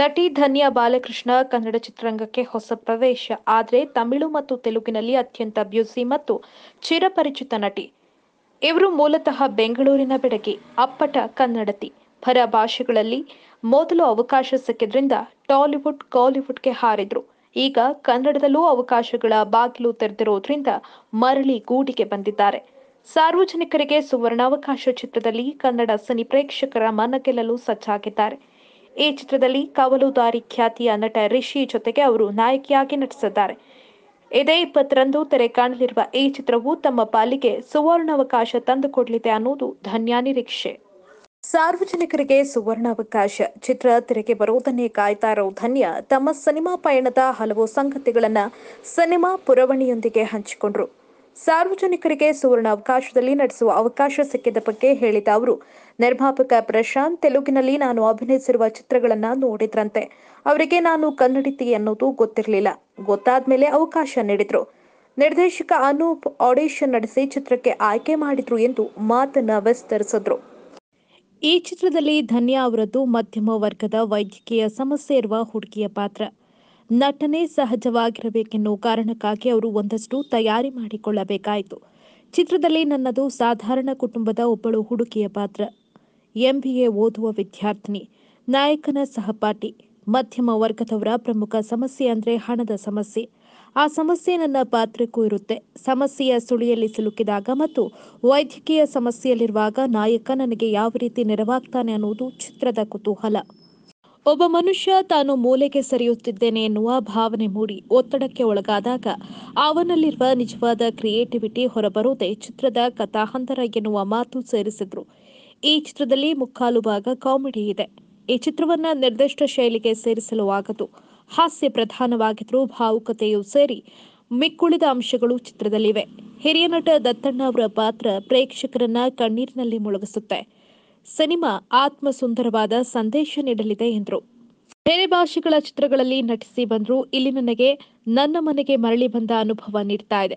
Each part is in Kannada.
ನಟಿ ಧನ್ಯಾ ಬಾಲಕೃಷ್ಣ ಕನ್ನಡ ಚಿತ್ರರಂಗಕ್ಕೆ ಹೊಸ ಪ್ರವೇಶ ಆದರೆ ತಮಿಳು ಮತ್ತು ತೆಲುಗಿನಲ್ಲಿ ಅತ್ಯಂತ ಬ್ಯುಸಿ ಮತ್ತು ಚಿರಪರಿಚಿತ ನಟಿ ಇವರು ಮೂಲತಃ ಬೆಂಗಳೂರಿನ ಬೆಡಗಿ ಅಪ್ಪಟ ಕನ್ನಡತಿ ಪರ ಭಾಷೆಗಳಲ್ಲಿ ಮೊದಲು ಅವಕಾಶ ಸಿಕ್ಕಿದ್ರಿಂದ ಟಾಲಿವುಡ್ ಕಾಲಿವುಡ್ಗೆ ಹಾರಿದ್ರು ಈಗ ಕನ್ನಡದಲ್ಲೂ ಅವಕಾಶಗಳ ಬಾಗಿಲು ತೆರೆದಿರೋದ್ರಿಂದ ಮರಳಿ ಗೂಡಿಗೆ ಬಂದಿದ್ದಾರೆ ಸಾರ್ವಜನಿಕರಿಗೆ ಸುವರ್ಣಾವಕಾಶ ಚಿತ್ರದಲ್ಲಿ ಕನ್ನಡ ಸಿನಿ ಪ್ರೇಕ್ಷಕರ ಮನ ಗೆಲ್ಲಲು ಸಜ್ಜಾಗಿದ್ದಾರೆ ಈ ಚಿತ್ರದಲ್ಲಿ ಕವಲುದಾರಿ ಖ್ಯಾತಿಯ ನಟ ರಿಷಿ ಜೊತೆಗೆ ಅವರು ನಾಯಕಿಯಾಗಿ ನಟಿಸಿದ್ದಾರೆ ಇದೇ ಇಪ್ಪತ್ತರಂದು ತೆರೆ ಕಾಣಲಿರುವ ಈ ಚಿತ್ರವು ತಮ್ಮ ಪಾಲಿಗೆ ಸುವರ್ಣಾವಕಾಶ ತಂದುಕೊಡಲಿದೆ ಅನ್ನೋದು ಧನ್ಯ ನಿರೀಕ್ಷೆ ಸಾರ್ವಜನಿಕರಿಗೆ ಸುವರ್ಣಾವಕಾಶ ಚಿತ್ರ ತೆರೆಗೆ ಬರೋದನ್ನೇ ಕಾಯ್ತಾ ಇರೋ ಧನ್ಯ ತಮ್ಮ ಸಿನಿಮಾ ಪಯಣದ ಹಲವು ಸಂಗತಿಗಳನ್ನ ಸಿನಿಮಾ ಪುರವಣಿಯೊಂದಿಗೆ ಹಂಚಿಕೊಂಡ್ರು ಸಾರ್ವಜನಿಕರಿಗೆ ಸುವರ್ಣ ಅವಕಾಶದಲ್ಲಿ ನಡೆಸುವ ಅವಕಾಶ ಸಿಕ್ಕಿದ ಬಗ್ಗೆ ಹೇಳಿದ ಅವರು ನಿರ್ಮಾಪಕ ಪ್ರಶಾಂತ್ ತೆಲುಗಿನಲ್ಲಿ ನಾನು ಅಭಿನಯಿಸಿರುವ ಚಿತ್ರಗಳನ್ನ ನೋಡಿದ್ರಂತೆ ಅವರಿಗೆ ನಾನು ಕನ್ನಡಿತಿ ಅನ್ನೋದು ಗೊತ್ತಿರಲಿಲ್ಲ ಗೊತ್ತಾದ್ಮೇಲೆ ಅವಕಾಶ ನೀಡಿದ್ರು ನಿರ್ದೇಶಕ ಅನೂಪ್ ಆಡಿಷನ್ ನಡೆಸಿ ಚಿತ್ರಕ್ಕೆ ಆಯ್ಕೆ ಮಾಡಿದ್ರು ಎಂದು ಮಾತನ್ನ ವಿಸ್ತರಿಸಿದ್ರು ಈ ಚಿತ್ರದಲ್ಲಿ ಧನ್ಯಾ ಅವರದ್ದು ಮಧ್ಯಮ ವರ್ಗದ ವೈದ್ಯಕೀಯ ಸಮಸ್ಯೆ ಇರುವ ಹುಡುಗಿಯ ಪಾತ್ರ ನಟನೆ ಸಹಜವಾಗಿರಬೇಕೆನ್ನುವ ಕಾರಣಕ್ಕಾಗಿ ಅವರು ಒಂದಷ್ಟು ತಯಾರಿ ಮಾಡಿಕೊಳ್ಳಬೇಕಾಯಿತು ಚಿತ್ರದಲ್ಲಿ ನನ್ನದು ಸಾಧಾರಣ ಕುಟುಂಬದ ಒಬ್ಬಳು ಹುಡುಕಿಯ ಪಾತ್ರ ಎಂಬಿಎ ಓದುವ ವಿದ್ಯಾರ್ಥಿನಿ ನಾಯಕನ ಸಹಪಾಠಿ ಮಧ್ಯಮ ವರ್ಗದವರ ಪ್ರಮುಖ ಸಮಸ್ಯೆ ಅಂದರೆ ಹಣದ ಸಮಸ್ಯೆ ಆ ಸಮಸ್ಯೆ ನನ್ನ ಪಾತ್ರಕ್ಕೂ ಇರುತ್ತೆ ಸಮಸ್ಯೆಯ ಸುಳಿಯಲ್ಲಿ ಸಿಲುಕಿದಾಗ ಮತ್ತು ವೈದ್ಯಕೀಯ ಸಮಸ್ಯೆಯಲ್ಲಿರುವಾಗ ನಾಯಕ ನನಗೆ ಯಾವ ರೀತಿ ನೆರವಾಗ್ತಾನೆ ಅನ್ನೋದು ಚಿತ್ರದ ಕುತೂಹಲ ಒಬ್ಬ ಮನುಷ್ಯ ತಾನು ಮೂಲೆಗೆ ಸರಿಯುತ್ತಿದ್ದೇನೆ ಎನ್ನುವ ಭಾವನೆ ಮೂಡಿ ಒತ್ತಡಕ್ಕೆ ಒಳಗಾದಾಗ ಅವನಲ್ಲಿರುವ ನಿಜವಾದ ಕ್ರಿಯೇಟಿವಿಟಿ ಹೊರಬರುವುದೇ ಚಿತ್ರದ ಕಥಾಹಂತರ ಎನ್ನುವ ಮಾತು ಸೇರಿಸಿದ್ರು ಈ ಚಿತ್ರದಲ್ಲಿ ಮುಕ್ಕಾಲು ಭಾಗ ಕಾಮಿಡಿ ಇದೆ ಈ ಚಿತ್ರವನ್ನ ನಿರ್ದಿಷ್ಟ ಶೈಲಿಗೆ ಸೇರಿಸಲು ಆಗದು ಹಾಸ್ಯ ಪ್ರಧಾನವಾಗಿದ್ರೂ ಭಾವುಕತೆಯೂ ಸೇರಿ ಮಿಕ್ಕುಳಿದ ಅಂಶಗಳು ಚಿತ್ರದಲ್ಲಿವೆ ಹಿರಿಯ ನಟ ದತ್ತಣ್ಣ ಅವರ ಪಾತ್ರ ಪ್ರೇಕ್ಷಕರನ್ನ ಕಣ್ಣೀರಿನಲ್ಲಿ ಮುಳುಗಿಸುತ್ತೆ ಸಿನಿಮಾ ಆತ್ಮ ಸುಂದರವಾದ ಸಂದೇಶ ನೀಡಲಿದೆ ಎಂದರು ಬೇರೆ ಭಾಷೆಗಳ ಚಿತ್ರಗಳಲ್ಲಿ ನಟಿಸಿ ಬಂದರು ಇಲ್ಲಿ ನನಗೆ ನನ್ನ ಮನೆಗೆ ಮರಳಿ ಬಂದ ಅನುಭವ ನೀಡ್ತಾ ಇದೆ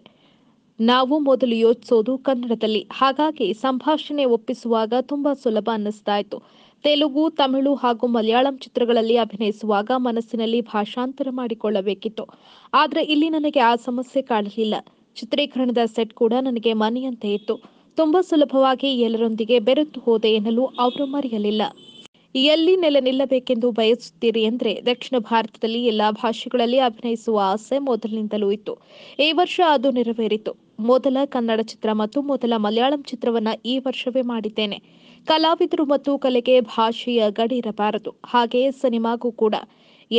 ನಾವು ಮೊದಲು ಯೋಚಿಸೋದು ಕನ್ನಡದಲ್ಲಿ ಹಾಗಾಗಿ ಸಂಭಾಷಣೆ ಒಪ್ಪಿಸುವಾಗ ತುಂಬಾ ಸುಲಭ ಅನ್ನಿಸ್ತಾ ಇತ್ತು ತೆಲುಗು ತಮಿಳು ಹಾಗೂ ಮಲಯಾಳಂ ಚಿತ್ರಗಳಲ್ಲಿ ಅಭಿನಯಿಸುವಾಗ ಮನಸ್ಸಿನಲ್ಲಿ ಭಾಷಾಂತರ ಮಾಡಿಕೊಳ್ಳಬೇಕಿತ್ತು ಆದರೆ ಇಲ್ಲಿ ನನಗೆ ಆ ಸಮಸ್ಯೆ ಕಾಣಲಿಲ್ಲ ಚಿತ್ರೀಕರಣದ ಸೆಟ್ ಕೂಡ ನನಗೆ ಮನೆಯಂತೆ ಇತ್ತು ತುಂಬಾ ಸುಲಭವಾಗಿ ಎಲ್ಲರೊಂದಿಗೆ ಬೆರೆತು ಹೋದೆ ಎನ್ನಲು ಅವರು ಮರೆಯಲಿಲ್ಲ ಎಲ್ಲಿ ನೆಲೆ ನಿಲ್ಲಬೇಕೆಂದು ಬಯಸುತ್ತೀರಿ ಎಂದರೆ ದಕ್ಷಿಣ ಭಾರತದಲ್ಲಿ ಎಲ್ಲಾ ಭಾಷೆಗಳಲ್ಲಿ ಅಭಿನಯಿಸುವ ಆಸೆ ಮೊದಲಿನಿಂದಲೂ ಇತ್ತು ಈ ವರ್ಷ ಅದು ನೆರವೇರಿತು ಮೊದಲ ಕನ್ನಡ ಚಿತ್ರ ಮತ್ತು ಮೊದಲ ಮಲಯಾಳಂ ಚಿತ್ರವನ್ನ ಈ ವರ್ಷವೇ ಮಾಡಿದ್ದೇನೆ ಕಲಾವಿದರು ಮತ್ತು ಕಲೆಗೆ ಭಾಷೆಯ ಗಡಿ ಇರಬಾರದು ಹಾಗೆಯೇ ಸಿನಿಮಾಗೂ ಕೂಡ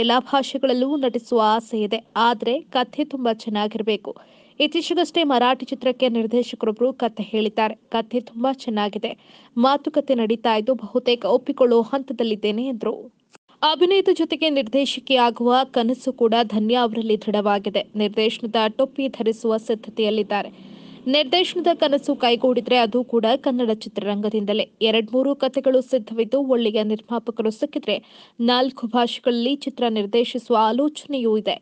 ಎಲ್ಲಾ ಭಾಷೆಗಳಲ್ಲೂ ನಟಿಸುವ ಆಸೆ ಇದೆ ಆದರೆ ಕಥೆ ತುಂಬಾ ಚೆನ್ನಾಗಿರಬೇಕು ಇತ್ತೀಚೆಗಷ್ಟೇ ಮರಾಠಿ ಚಿತ್ರಕ್ಕೆ ನಿರ್ದೇಶಕರೊಬ್ಬರು ಕಥೆ ಹೇಳಿದ್ದಾರೆ ಕಥೆ ತುಂಬಾ ಚೆನ್ನಾಗಿದೆ ಮಾತುಕತೆ ನಡೀತಾ ಇದ್ದು ಬಹುತೇಕ ಒಪ್ಪಿಕೊಳ್ಳುವ ಹಂತದಲ್ಲಿದ್ದೇನೆ ಎಂದರು ಅಭಿನಯದ ಜೊತೆಗೆ ನಿರ್ದೇಶಕಿಯಾಗುವ ಕನಸು ಕೂಡ ಧನ್ಯಾ ಅವರಲ್ಲಿ ದೃಢವಾಗಿದೆ ನಿರ್ದೇಶನದ ಟೊಪ್ಪಿ ಧರಿಸುವ ಸಿದ್ಧತೆಯಲ್ಲಿದ್ದಾರೆ ನಿರ್ದೇಶನದ ಕನಸು ಕೈಗೂಡಿದ್ರೆ ಅದು ಕೂಡ ಕನ್ನಡ ಚಿತ್ರರಂಗದಿಂದಲೇ ಮೂರು ಕಥೆಗಳು ಸಿದ್ಧವಿದ್ದು ಒಳ್ಳೆಯ ನಿರ್ಮಾಪಕರು ಸಿಕ್ಕಿದ್ರೆ ನಾಲ್ಕು ಭಾಷೆಗಳಲ್ಲಿ ಚಿತ್ರ ನಿರ್ದೇಶಿಸುವ ಆಲೋಚನೆಯೂ ಇದೆ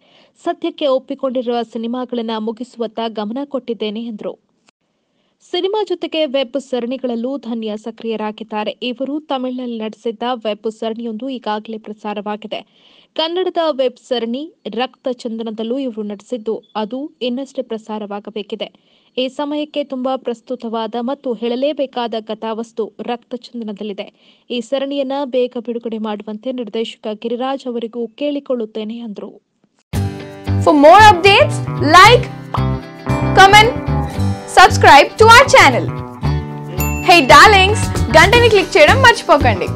ಸದ್ಯಕ್ಕೆ ಒಪ್ಪಿಕೊಂಡಿರುವ ಸಿನಿಮಾಗಳನ್ನ ಮುಗಿಸುವತ್ತ ಗಮನ ಕೊಟ್ಟಿದ್ದೇನೆ ಎಂದರು ಸಿನಿಮಾ ಜೊತೆಗೆ ವೆಬ್ ಸರಣಿಗಳಲ್ಲೂ ಧನ್ಯ ಸಕ್ರಿಯರಾಗಿದ್ದಾರೆ ಇವರು ತಮಿಳಿನಲ್ಲಿ ನಡೆಸಿದ್ದ ವೆಬ್ ಸರಣಿಯೊಂದು ಈಗಾಗಲೇ ಪ್ರಸಾರವಾಗಿದೆ ಕನ್ನಡದ ವೆಬ್ ಸರಣಿ ರಕ್ತ ಚಂದನದಲ್ಲೂ ಇವರು ನಡೆಸಿದ್ದು ಅದು ಇನ್ನಷ್ಟೇ ಪ್ರಸಾರವಾಗಬೇಕಿದೆ ಈ ಸಮಯಕ್ಕೆ ತುಂಬಾ ಪ್ರಸ್ತುತವಾದ ಮತ್ತು ಹೇಳಲೇಬೇಕಾದ ಕಥಾವಸ್ತು ರಕ್ತ ಚಂದನದಲ್ಲಿದೆ ಈ ಸರಣಿಯನ್ನ ಬೇಗ ಬಿಡುಗಡೆ ಮಾಡುವಂತೆ ನಿರ್ದೇಶಕ ಗಿರಿರಾಜ್ ಅವರಿಗೂ ಕೇಳಿಕೊಳ್ಳುತ್ತೇನೆ ಎಂದರು subscribe to our channel hey darlings గంటని క్లిక్ చేయడం మర్చిపోకండి